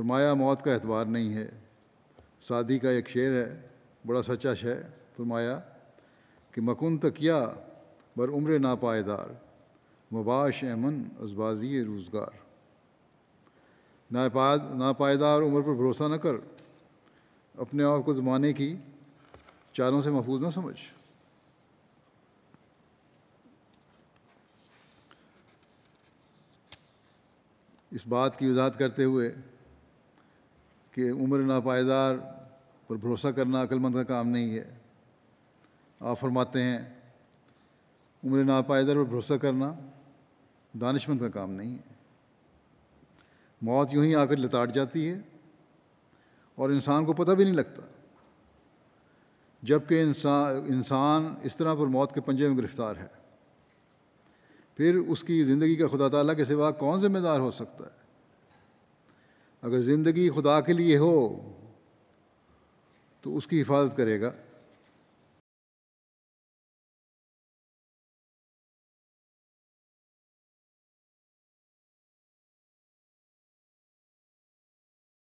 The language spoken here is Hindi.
फरमाया मौत का एतबार नहीं है सादी का एक शेर है बड़ा सच्चा शह फरमाया कि मकुन किया बर उम्र नापायदार मुबाश अमन अजबाजी रोज़गार नापा नापायदार उम्र पर भरोसा न कर अपने आप को ज़माने की चारों से महफूज ना समझ इस बात की वजाहत करते हुए कि उम्र नापायदार पर भरोसा करना अक्लमंद का काम नहीं है आप फरमाते हैं उम्र नापायदार पर भरोसा करना दानशमंद का काम नहीं है मौत यूं ही आकर लताड़ जाती है और इंसान को पता भी नहीं लगता जबकि इंसान इंसान इस तरह पर मौत के पंजे में गिरफ्तार है फिर उसकी ज़िंदगी का खुदा ताला के सिवा कौन ज़िम्मेदार हो सकता है अगर ज़िंदगी खुदा के लिए हो तो उसकी हिफाजत करेगा